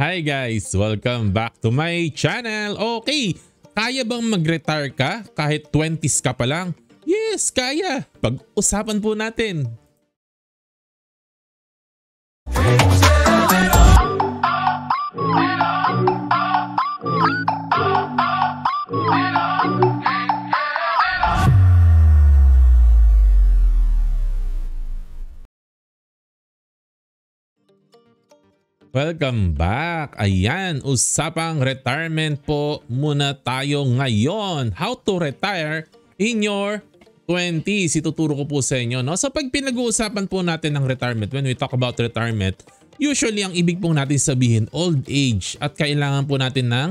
Hi guys! Welcome back to my channel! Okay! Kaya bang mag-retire ka kahit 20s ka pa lang? Yes, kaya! Pag-usapan po natin! Welcome back! Ayan, usapang retirement po muna tayo ngayon. How to retire in your 20s. Ituturo ko po sa inyo. No? So pag pinag-uusapan po natin ng retirement, when we talk about retirement, usually ang ibig pong natin sabihin old age at kailangan po natin ng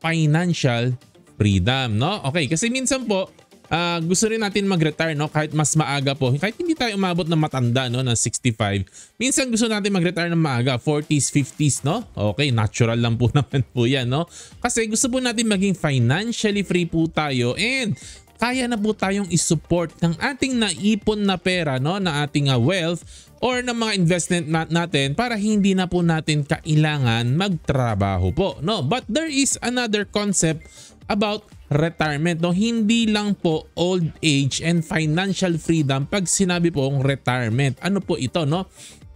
financial freedom. No? Okay, kasi minsan po uh, gusto rin natin mag-retire no kahit mas maaga po. Kahit hindi tayo umabot ng matanda no ng 65. Minsan gusto natin mag-retire ng maaga, 40s, 50s no. Okay, natural lang po naman po 'yan no. Kasi gusto po natin maging financially free po tayo and kaya na po tayong i-support ng ating naipon na pera no na ating uh, wealth or ng mga investment nat natin para hindi na po natin kailangan magtrabaho po no but there is another concept about retirement. No, hindi lang po old age and financial freedom pag sinabi po ang retirement. Ano po ito? No?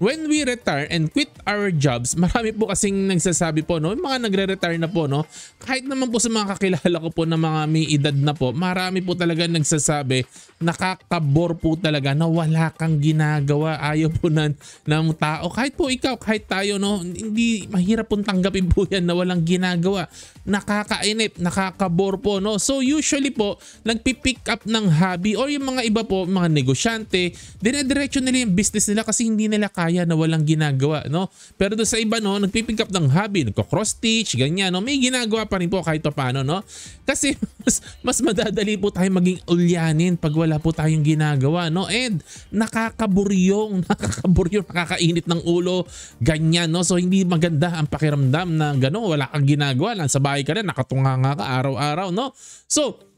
when we retire and quit our jobs, marami po kasing nagsasabi po, no, mga nagre-retire na po, no, kahit naman po sa mga kakilala ko po na mga may edad na po, marami po talaga nagsasabi, nakakabor po talaga na wala kang ginagawa, ayaw po ng, ng tao. Kahit po ikaw, kahit tayo, no, hindi, mahirap pong tanggapin po yan na walang ginagawa. Nakakainip, nakakabor po, no. So usually po, nagpipick up ng hobby or yung mga iba po, mga negosyante, dinediretso nila yung business nila kasi hindi nila kaya kaya na walang ginagawa, no? Pero do sa iba, no, nagpipick up ng hobby, nagco cross stitch, ganyan, no? May ginagawa pa rin po kahit paano, no? Kasi mas, mas madadali po tayo maging ulyanin pag wala po tayong ginagawa, no? And nakakaburyong, nakakaburyong, nakakainit ng ulo, ganyan, no? So hindi maganda ang pakiramdam na gano'n, wala kang ginagawa, lang sa bahay ka na, nakatunga nga ka araw-araw, no? So,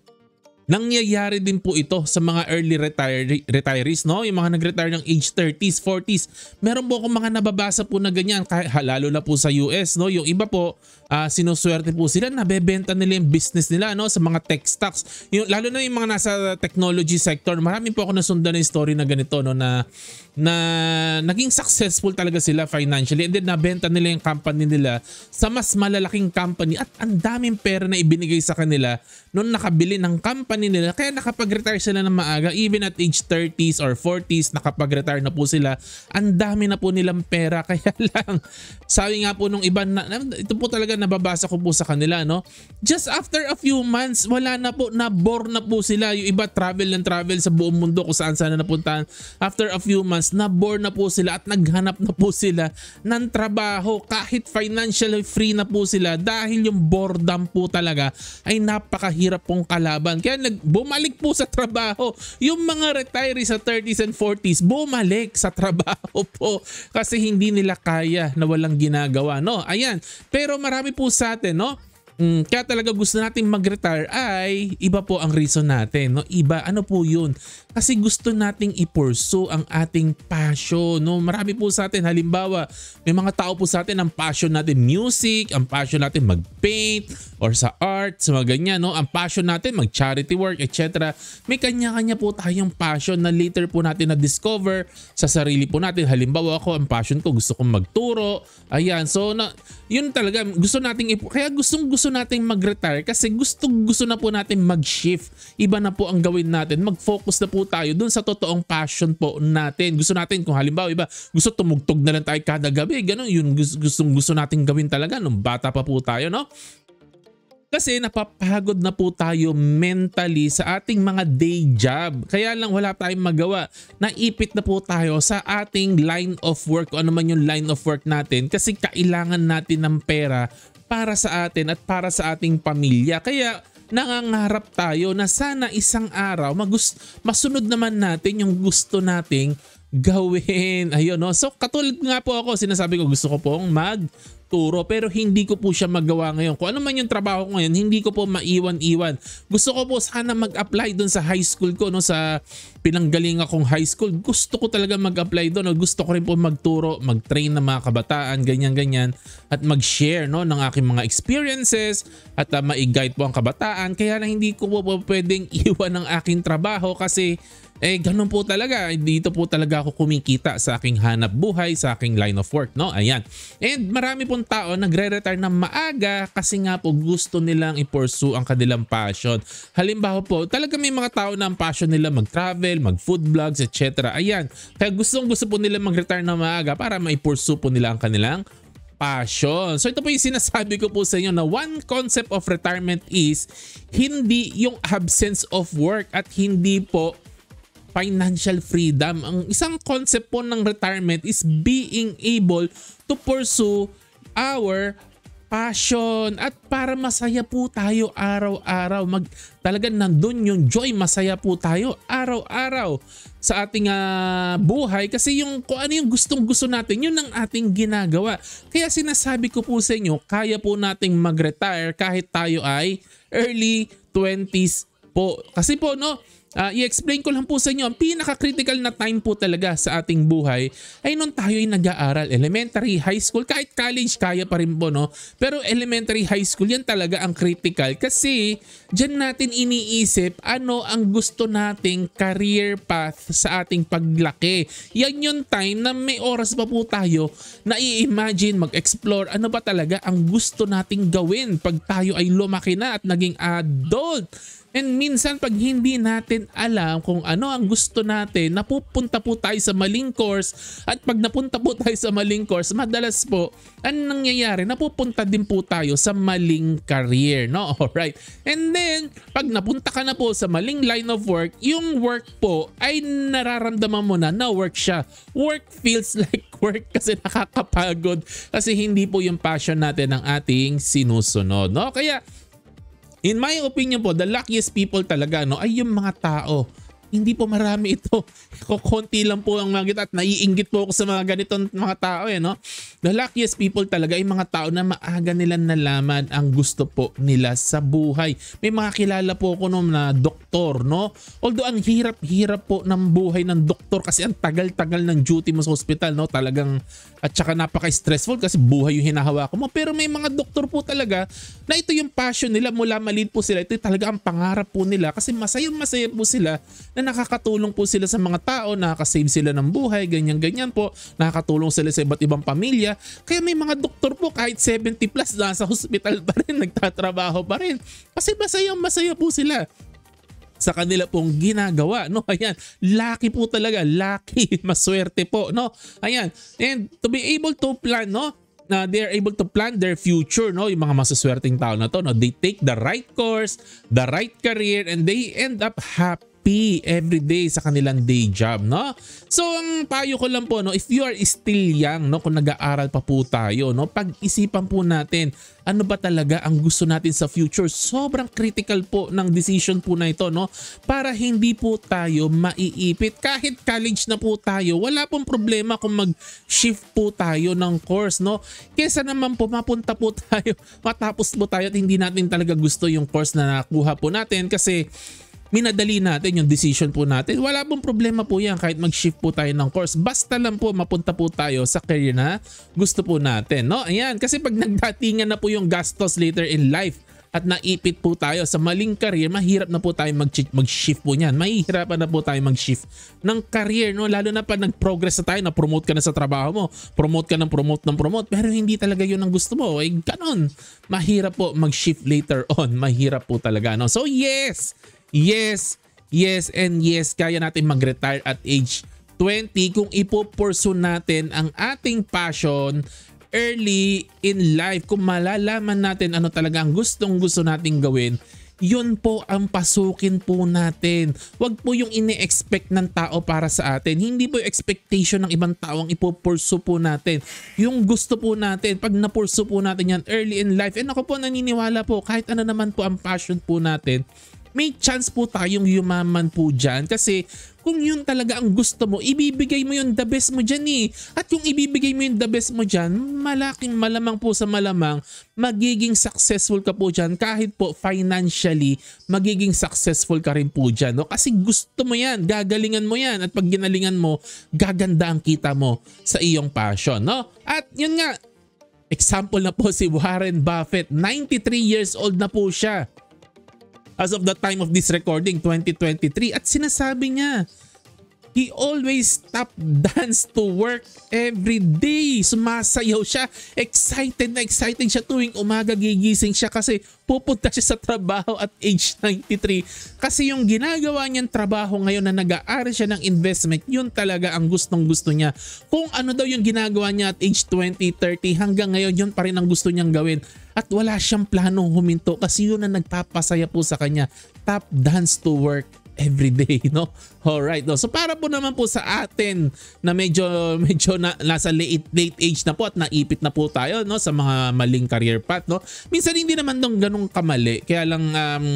Nangyayari din po ito sa mga early retire, retirees, no? yung mga nag-retire ng age 30s, 40s. Meron po akong mga nababasa po na ganyan, lalo na po sa US. No? Yung iba po, uh, sinuswerte po sila, nabebenta nila yung business nila no? sa mga tech stocks. Yung, lalo na yung mga nasa technology sector, marami po ako nasundan na story na ganito, no? na, na naging successful talaga sila financially and then nabenta nila yung company nila sa mas malalaking company at ang daming pera na ibinigay sa kanila noon nakabili ng company company nila kaya nakapag-retire sila ng maaga even at age 30s or 40s nakapag-retire na po sila ang dami na po nilang pera kaya lang sabi nga po nung iba na, ito po talaga nababasa ko po sa kanila no just after a few months wala na po na bore na po sila yung iba travel ng travel sa buong mundo kung saan sana napuntahan after a few months na bore na po sila at naghanap na po sila ng trabaho kahit financially free na po sila dahil yung boredom po talaga ay napakahirap pong kalaban kaya nag bumalik po sa trabaho. Yung mga retirees sa 30s and 40s, bumalik sa trabaho po kasi hindi nila kaya na walang ginagawa, no? Ayan. Pero marami po sa atin, no? mm, kaya talaga gusto natin mag-retire ay iba po ang reason natin. No? Iba, ano po yun? Kasi gusto nating i-pursue ang ating passion. No? Marami po sa atin, halimbawa, may mga tao po sa atin ang passion natin music, ang passion natin mag-paint or sa art, sa mga ganyan. No? Ang passion natin mag-charity work, etc. May kanya-kanya po tayong passion na later po natin na-discover sa sarili po natin. Halimbawa ako, ang passion ko, gusto kong magturo. Ayan, so na, yun talaga, gusto nating, kaya gustong gusto gusto nating mag-retire kasi gusto gusto na po natin mag-shift. Iba na po ang gawin natin. Mag-focus na po tayo dun sa totoong passion po natin. Gusto natin kung halimbawa iba gusto tumugtog na lang tayo kada gabi. Ganun yun gusto gusto nating gawin talaga nung bata pa po tayo no. Kasi napapagod na po tayo mentally sa ating mga day job. Kaya lang wala tayong magawa. Naipit na po tayo sa ating line of work o ano man yung line of work natin kasi kailangan natin ng pera para sa atin at para sa ating pamilya. Kaya nangangarap tayo na sana isang araw magus masunod naman natin yung gusto nating gawin. Ayun, no? So, katulad nga po ako, sinasabi ko, gusto ko pong mag magturo pero hindi ko po siya magawa ngayon. Kung ano man yung trabaho ko ngayon, hindi ko po maiwan-iwan. Gusto ko po sana mag-apply doon sa high school ko, no, sa pinanggaling akong high school. Gusto ko talaga mag-apply doon. No? Gusto ko rin po magturo, mag-train ng mga kabataan, ganyan-ganyan at mag-share no, ng aking mga experiences at uh, ma-guide po ang kabataan. Kaya na hindi ko po, po pwedeng iwan ang aking trabaho kasi eh, ganun po talaga. Dito po talaga ako kumikita sa aking hanap buhay, sa aking line of work, no? Ayan. And marami pong tao nagre-retire ng maaga kasi nga po gusto nilang i-pursue ang kanilang passion. Halimbawa po, talaga may mga tao na ang passion nila mag-travel, mag-food vlogs, etc. Ayan. Kaya gustong gusto po nila mag-retire ng maaga para ma-pursue po nila ang kanilang passion. So ito po yung sinasabi ko po sa inyo na one concept of retirement is hindi yung absence of work at hindi po financial freedom. Ang isang concept po ng retirement is being able to pursue our passion at para masaya po tayo araw-araw. Mag talagang nandun yung joy, masaya po tayo araw-araw sa ating uh, buhay kasi yung kung ano yung gustong-gusto natin, yun ang ating ginagawa. Kaya sinasabi ko po sa inyo, kaya po nating mag-retire kahit tayo ay early 20s po. Kasi po no, Uh, i-explain ko lang po sa inyo, ang pinaka-critical na time po talaga sa ating buhay ay nung tayo ay nag-aaral. Elementary, high school, kahit college kaya pa rin po, no? Pero elementary, high school, yan talaga ang critical kasi dyan natin iniisip ano ang gusto nating career path sa ating paglaki. Yan yung time na may oras pa po tayo na i-imagine, mag-explore ano ba talaga ang gusto nating gawin pag tayo ay lumaki na at naging adult. And minsan pag hindi natin alam kung ano ang gusto natin, napupunta po tayo sa maling course at pag napunta po tayo sa maling course, madalas po, ang nangyayari? Napupunta din po tayo sa maling career, no? All right. And then, pag napunta ka na po sa maling line of work, yung work po ay nararamdaman mo na na work siya. Work feels like work kasi nakakapagod kasi hindi po yung passion natin ang ating sinusunod, no? Kaya In my opinion po, the luckiest people talaga no, ay yung mga tao. Hindi po marami ito. Kukunti lang po ang mga at naiinggit po ako sa mga ganitong mga tao eh, no? The luckiest people talaga ay mga tao na maaga nilang nalaman ang gusto po nila sa buhay. May mga kilala po ako noong na doktor, no? Although ang hirap-hirap po ng buhay ng doktor kasi ang tagal-tagal ng duty mo sa hospital, no? Talagang at saka napaka-stressful kasi buhay yung hinahawakan mo. Pero may mga doktor po talaga na ito yung passion nila mula maliit po sila. Ito talaga ang pangarap po nila kasi masaya-masaya po sila na nakakatulong po sila sa mga tao, nakaka-save sila ng buhay, ganyan-ganyan po. Nakakatulong sila sa iba't ibang pamilya kaya may mga doktor po kahit 70 plus nasa hospital pa rin, nagtatrabaho pa rin. Kasi masaya masaya po sila sa kanila pong ginagawa. No? Ayan, lucky po talaga. Lucky. Maswerte po. No? Ayan. And to be able to plan, no? na uh, they are able to plan their future no yung mga masuswerteng tao na to no they take the right course the right career and they end up happy happy every day sa kanilang day job, no? So, ang payo ko lang po, no, if you are still young, no, kung nag-aaral pa po tayo, no, pag-isipan po natin ano ba talaga ang gusto natin sa future. Sobrang critical po ng decision po na ito, no? Para hindi po tayo maiipit. Kahit college na po tayo, wala pong problema kung mag-shift po tayo ng course, no? Kesa naman po, mapunta po tayo, matapos po tayo at hindi natin talaga gusto yung course na nakuha po natin kasi minadali natin yung decision po natin. Wala pong problema po yan kahit mag-shift po tayo ng course. Basta lang po mapunta po tayo sa career na gusto po natin. No? Ayan, kasi pag nagdatingan na po yung gastos later in life, at naipit po tayo sa maling career, mahirap na po tayo mag-shift po niyan. Mahihirapan na po tayo mag-shift ng career, no? lalo na pa nag-progress na tayo, na-promote ka na sa trabaho mo, promote ka ng promote ng promote, pero hindi talaga yun ang gusto mo. eh, ganon. Mahirap po mag-shift later on. Mahirap po talaga. No? So yes, Yes, yes, and yes, kaya natin mag-retire at age 20 kung ipopurso natin ang ating passion early in life. Kung malalaman natin ano talaga ang gustong gusto nating gawin, yun po ang pasukin po natin. Huwag po yung ini-expect ng tao para sa atin. Hindi po yung expectation ng ibang tao ang ipopurso po natin. Yung gusto po natin, pag napurso po natin yan early in life, and eh, ako po naniniwala po, kahit ano naman po ang passion po natin, may chance po tayong yumaman po dyan kasi kung yun talaga ang gusto mo, ibibigay mo yung the best mo dyan eh. At kung ibibigay mo yung the best mo dyan, malaking malamang po sa malamang, magiging successful ka po dyan. Kahit po financially, magiging successful ka rin po dyan. No? Kasi gusto mo yan, gagalingan mo yan. At pag ginalingan mo, gaganda ang kita mo sa iyong passion. No? At yun nga, example na po si Warren Buffett. 93 years old na po siya as of the time of this recording, 2023. At sinasabi niya He always tap dance to work every day. Sumasayaw siya. Excited na excited siya tuwing umaga gigising siya kasi pupunta siya sa trabaho at age 93. Kasi yung ginagawa niyang trabaho ngayon na nag-aaral siya ng investment, yun talaga ang gustong gusto niya. Kung ano daw yung ginagawa niya at age 20, 30, hanggang ngayon yun pa rin ang gusto niyang gawin. At wala siyang plano huminto kasi yun ang nagpapasaya po sa kanya. Tap dance to work every day, no? All right, no. So para po naman po sa atin na medyo medyo na, nasa late late age na po at naipit na po tayo, no, sa mga maling career path, no. Minsan hindi naman dong ganun kamali, kaya lang um,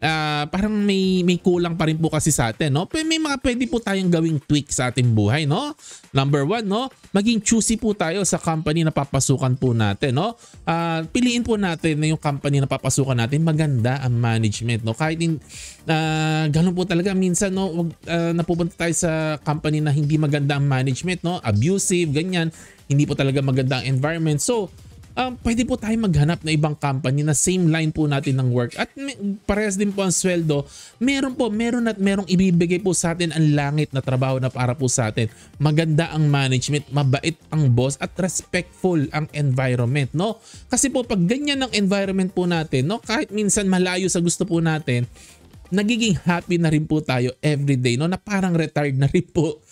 uh, parang may may kulang pa rin po kasi sa atin, no? Pero may mga pwede po tayong gawing tweak sa ating buhay, no? Number one, no? Maging choosy po tayo sa company na papasukan po natin, no? Uh, piliin po natin na yung company na papasukan natin maganda ang management, no? Kahit in, uh, ah, ganun po talaga minsan, no? Wag, uh, napupunta tayo sa company na hindi maganda ang management, no? Abusive, ganyan. Hindi po talaga maganda ang environment. So, um, pwede po tayo maghanap ng ibang company na same line po natin ng work at may, parehas din po ang sweldo. Meron po, meron at merong ibibigay po sa atin ang langit na trabaho na para po sa atin. Maganda ang management, mabait ang boss at respectful ang environment, no? Kasi po pag ganyan ang environment po natin, no, kahit minsan malayo sa gusto po natin, nagiging happy na rin po tayo everyday, no? Na parang retired na rin po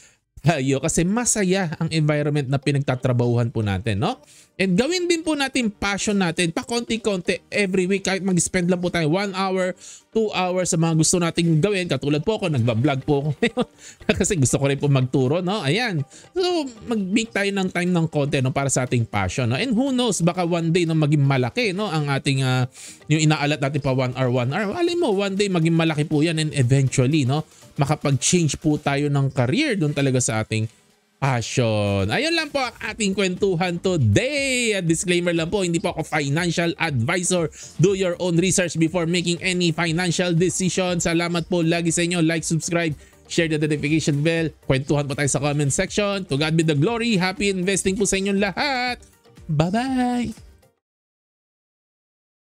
tayo kasi masaya ang environment na pinagtatrabahuhan po natin, no? And gawin din po natin passion natin pa konti-konti every week kahit mag-spend lang po tayo 1 hour, 2 hours sa mga gusto nating gawin. Katulad po ako, nagba-vlog po ako kasi gusto ko rin po magturo, no? Ayan. So, mag-make tayo ng time ng konti no? para sa ating passion, no? And who knows, baka one day no, maging malaki, no? Ang ating, uh, yung inaalat natin pa 1 hour, 1 hour. Alam mo, one day maging malaki po yan and eventually, no? makapag-change po tayo ng career doon talaga sa ating passion. Ayun lang po ang ating kwentuhan today. At disclaimer lang po, hindi po ako financial advisor. Do your own research before making any financial decision. Salamat po lagi sa inyo. Like, subscribe, share the notification bell. Kwentuhan po tayo sa comment section. To God be the glory. Happy investing po sa inyong lahat. Bye-bye!